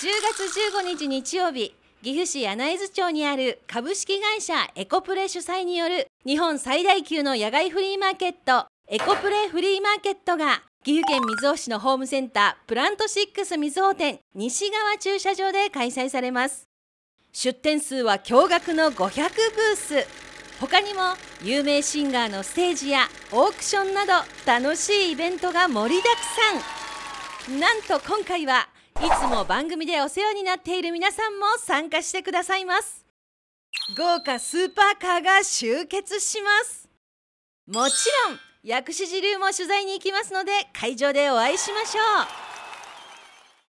10月15日日曜日岐阜市柳津町にある株式会社エコプレ主催による日本最大級の野外フリーマーケットエコプレフリーマーケットが岐阜県瑞穂市のホームセンタープラント6瑞穂店西側駐車場で開催されます出店数は驚愕の500ブース他にも有名シンガーのステージやオークションなど楽しいイベントが盛りだくさんなんと今回はいつも番組でお世話になっている皆さんも参加してくださいます豪華スーパーカーが集結しますもちろん薬師寺流も取材に行きますので会場でお会いしましょう